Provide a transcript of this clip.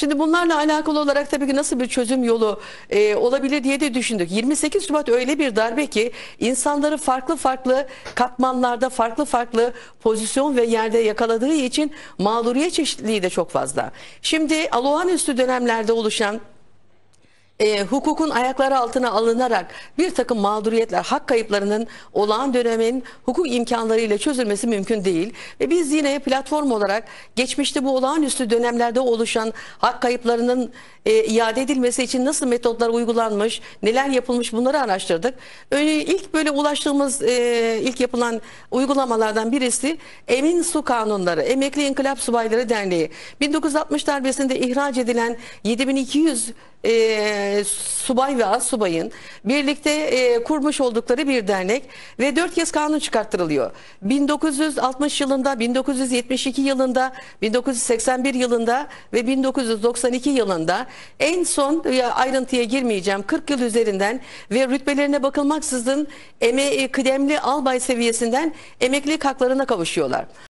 Şimdi bunlarla alakalı olarak tabii ki nasıl bir çözüm yolu e, olabilir diye de düşündük. 28 Şubat öyle bir darbe ki insanları farklı farklı katmanlarda farklı farklı pozisyon ve yerde yakaladığı için mağduriyet çeşitliliği de çok fazla. Şimdi üstü dönemlerde oluşan e, hukukun ayakları altına alınarak bir takım mağduriyetler, hak kayıplarının olağan dönemin hukuk imkanlarıyla çözülmesi mümkün değil. Ve biz yine platform olarak geçmişte bu olağanüstü dönemlerde oluşan hak kayıplarının e, iade edilmesi için nasıl metodlar uygulanmış, neler yapılmış bunları araştırdık. Öyle ilk böyle ulaştığımız e, ilk yapılan uygulamalardan birisi Emin Su Kanunları, Emekli İnkılap Subayları Derneği. 1960 darbesinde ihraç edilen 7200 e, subay ve az subayın birlikte e, kurmuş oldukları bir dernek ve dört kez kanun çıkarttırılıyor. 1960 yılında, 1972 yılında, 1981 yılında ve 1992 yılında en son e, ayrıntıya girmeyeceğim 40 yıl üzerinden ve rütbelerine bakılmaksızın eme, kıdemli albay seviyesinden emeklilik haklarına kavuşuyorlar.